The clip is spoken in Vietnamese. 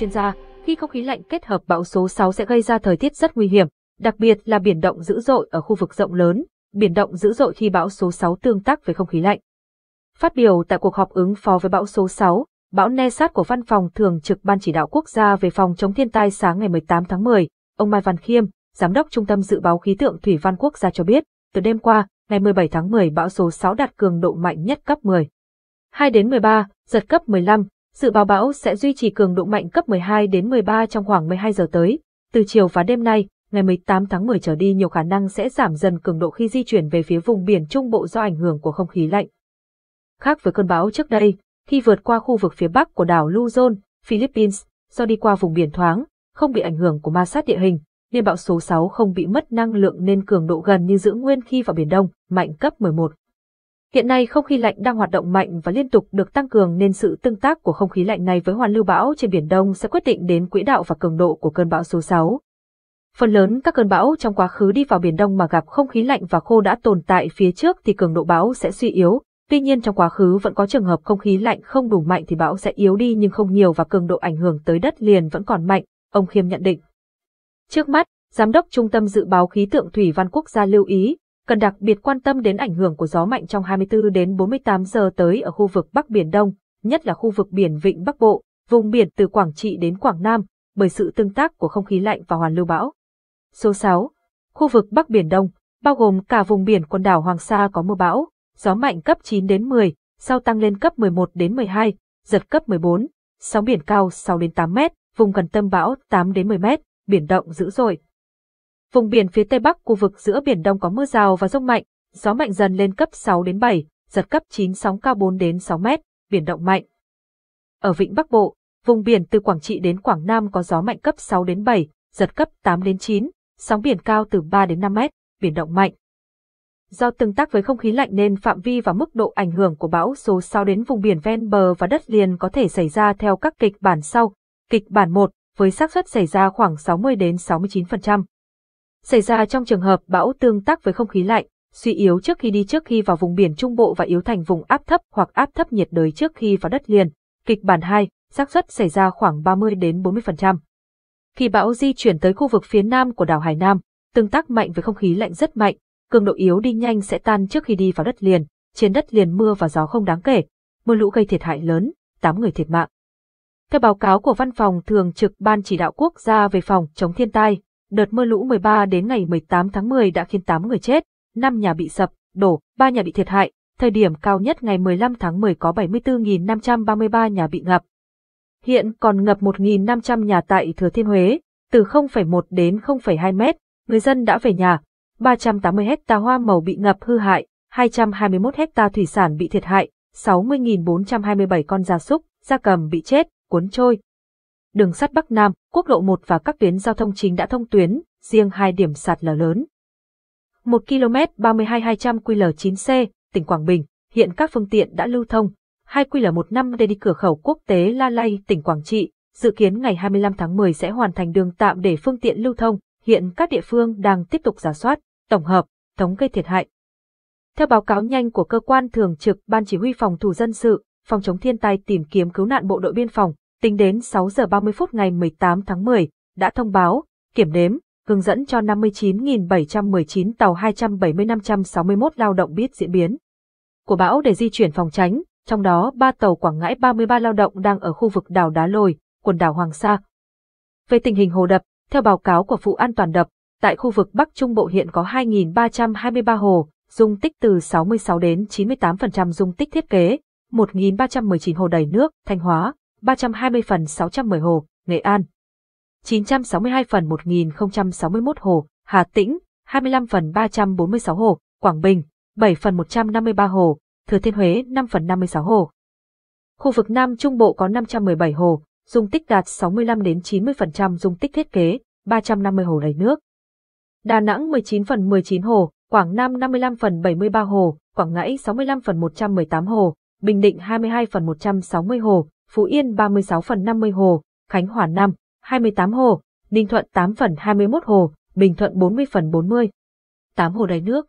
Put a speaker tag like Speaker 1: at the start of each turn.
Speaker 1: chuyên gia, khi không khí lạnh kết hợp bão số 6 sẽ gây ra thời tiết rất nguy hiểm, đặc biệt là biển động dữ dội ở khu vực rộng lớn, biển động dữ dội khi bão số 6 tương tác với không khí lạnh. Phát biểu tại cuộc họp ứng phó với bão số 6, bão Sát của Văn phòng Thường trực Ban Chỉ đạo Quốc gia về phòng chống thiên tai sáng ngày 18 tháng 10, ông Mai Văn Khiêm, Giám đốc Trung tâm Dự báo Khí tượng Thủy văn Quốc gia cho biết, từ đêm qua, ngày 17 tháng 10 bão số 6 đạt cường độ mạnh nhất cấp 10. 2 đến 13, giật cấp 15, Dự báo bão sẽ duy trì cường độ mạnh cấp 12 đến 13 trong khoảng 12 giờ tới. Từ chiều và đêm nay, ngày 18 tháng 10 trở đi nhiều khả năng sẽ giảm dần cường độ khi di chuyển về phía vùng biển Trung Bộ do ảnh hưởng của không khí lạnh. Khác với cơn bão trước đây, khi vượt qua khu vực phía bắc của đảo Luzon, Philippines, do đi qua vùng biển thoáng, không bị ảnh hưởng của ma sát địa hình, nên bão số 6 không bị mất năng lượng nên cường độ gần như giữ nguyên khi vào biển Đông, mạnh cấp 11. Hiện nay không khí lạnh đang hoạt động mạnh và liên tục được tăng cường nên sự tương tác của không khí lạnh này với hoàn lưu bão trên Biển Đông sẽ quyết định đến quỹ đạo và cường độ của cơn bão số 6. Phần lớn các cơn bão trong quá khứ đi vào Biển Đông mà gặp không khí lạnh và khô đã tồn tại phía trước thì cường độ bão sẽ suy yếu. Tuy nhiên trong quá khứ vẫn có trường hợp không khí lạnh không đủ mạnh thì bão sẽ yếu đi nhưng không nhiều và cường độ ảnh hưởng tới đất liền vẫn còn mạnh, ông Khiêm nhận định. Trước mắt, Giám đốc Trung tâm Dự báo Khí tượng Thủy Văn Quốc gia lưu ý, cần đặc biệt quan tâm đến ảnh hưởng của gió mạnh trong 24 đến 48 giờ tới ở khu vực Bắc Biển Đông, nhất là khu vực biển Vịnh Bắc Bộ, vùng biển từ Quảng Trị đến Quảng Nam, bởi sự tương tác của không khí lạnh và hoàn lưu bão. Số 6. Khu vực Bắc Biển Đông, bao gồm cả vùng biển quần đảo Hoàng Sa có mưa bão, gió mạnh cấp 9 đến 10, sau tăng lên cấp 11 đến 12, giật cấp 14, sóng biển cao 6 đến 8 mét, vùng gần tâm bão 8 đến 10 mét, biển động dữ dội. Vùng biển phía tây bắc khu vực giữa biển Đông có mưa rào và rông mạnh, gió mạnh dần lên cấp 6 đến 7, giật cấp 9 sóng cao 4 đến 6 mét, biển động mạnh. Ở vịnh Bắc Bộ, vùng biển từ Quảng Trị đến Quảng Nam có gió mạnh cấp 6 đến 7, giật cấp 8 đến 9, sóng biển cao từ 3 đến 5 mét, biển động mạnh. Do tương tác với không khí lạnh nên phạm vi và mức độ ảnh hưởng của bão số 6 đến vùng biển ven bờ và đất liền có thể xảy ra theo các kịch bản sau. Kịch bản 1 với xác suất xảy ra khoảng 60 đến 69% xảy ra trong trường hợp bão tương tác với không khí lạnh, suy yếu trước khi đi trước khi vào vùng biển trung bộ và yếu thành vùng áp thấp hoặc áp thấp nhiệt đới trước khi vào đất liền. Kịch bản 2, xác suất xảy ra khoảng 30 đến 40%. Khi bão di chuyển tới khu vực phía nam của đảo Hải Nam, tương tác mạnh với không khí lạnh rất mạnh, cường độ yếu đi nhanh sẽ tan trước khi đi vào đất liền, trên đất liền mưa và gió không đáng kể, mưa lũ gây thiệt hại lớn, 8 người thiệt mạng. Theo báo cáo của Văn phòng Thường trực Ban Chỉ đạo Quốc gia về phòng chống thiên tai Đợt mưa lũ 13 đến ngày 18 tháng 10 đã khiến 8 người chết, 5 nhà bị sập, đổ, 3 nhà bị thiệt hại, thời điểm cao nhất ngày 15 tháng 10 có 74.533 nhà bị ngập. Hiện còn ngập 1.500 nhà tại Thừa Thiên Huế, từ 0,1 đến 0,2 mét, người dân đã về nhà, 380 hecta hoa màu bị ngập hư hại, 221 hecta thủy sản bị thiệt hại, 60.427 con gia súc, gia cầm bị chết, cuốn trôi, đường sắt Bắc Nam, quốc lộ 1 và các tuyến giao thông chính đã thông tuyến, riêng hai điểm sạt lở lớn. 1 km 32200 QL9C, tỉnh Quảng Bình, hiện các phương tiện đã lưu thông, 2 QL15 để đi cửa khẩu quốc tế La Lai, tỉnh Quảng Trị, dự kiến ngày 25 tháng 10 sẽ hoàn thành đường tạm để phương tiện lưu thông, hiện các địa phương đang tiếp tục giả soát, tổng hợp, thống kê thiệt hại. Theo báo cáo nhanh của cơ quan thường trực Ban Chỉ huy Phòng thủ dân sự, Phòng chống thiên tai tìm kiếm cứu nạn Bộ đội biên phòng, tính đến 6 giờ 30 phút ngày 18 tháng 10, đã thông báo, kiểm đếm, hướng dẫn cho 59.719 tàu 270-561 lao động biết diễn biến của bão để di chuyển phòng tránh, trong đó 3 tàu Quảng Ngãi 33 lao động đang ở khu vực đảo Đá Lồi, quần đảo Hoàng Sa. Về tình hình hồ đập, theo báo cáo của phụ An toàn đập, tại khu vực Bắc Trung Bộ hiện có 2.323 hồ, dung tích từ 66 đến 98% dung tích thiết kế, 1.319 hồ đầy nước, Thanh Hóa, 320 phần 610 hồ, Nghệ An. 962 phần 1061 hồ, Hà Tĩnh, 25 phần 346 hồ, Quảng Bình, 7 phần 153 hồ, Thừa Thiên Huế 5 phần 56 hồ. Khu vực Nam Trung Bộ có 517 hồ, dung tích đạt 65 đến 90% dung tích thiết kế, 350 hồ đầy nước. Đà Nẵng 19 phần 19 hồ, Quảng Nam 55 phần 73 hồ, Quảng Ngãi 65 phần 118 hồ, Bình Định 22 phần 160 hồ, Phú Yên 36 phần 50 hồ, Khánh Hòa 5, 28 hồ, Ninh Thuận 8 phần 21 hồ, Bình Thuận 40 phần 40. 8 hồ đáy nước,